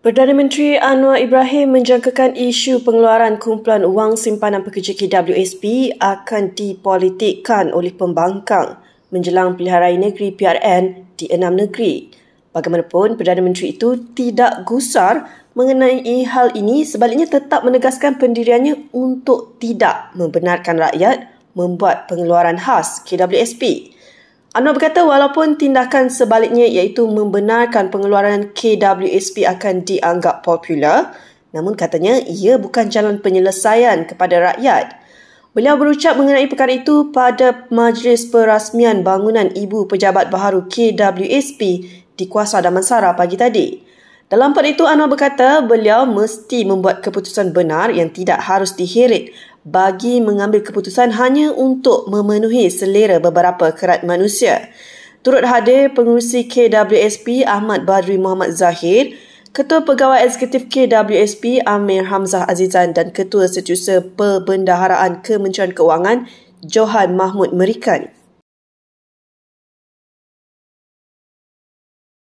Perdana Menteri Anwar Ibrahim menjangkakan isu pengeluaran kumpulan wang simpanan pekerja KWSP akan dipolitikkan oleh pembangkang menjelang pilihan raya negeri PRN di enam negeri. Bagaimanapun, Perdana Menteri itu tidak gusar mengenai hal ini sebaliknya tetap menegaskan pendiriannya untuk tidak membenarkan rakyat membuat pengeluaran khas KWSP. UMNO berkata walaupun tindakan sebaliknya iaitu membenarkan pengeluaran KWSP akan dianggap popular, namun katanya ia bukan jalan penyelesaian kepada rakyat. Beliau berucap mengenai perkara itu pada majlis perasmian bangunan ibu pejabat baharu KWSP di Kuasa Damansara pagi tadi. Dalam part itu, Anwar berkata beliau mesti membuat keputusan benar yang tidak harus diheret bagi mengambil keputusan hanya untuk memenuhi selera beberapa kerat manusia. Turut hadir pengurusi KWSP Ahmad Badri Muhammad Zahir, Ketua Pegawai Eksekutif KWSP Amir Hamzah Azizan dan Ketua Setiausaha Perbendaharaan Kementerian Keuangan Johan Mahmud Merikan.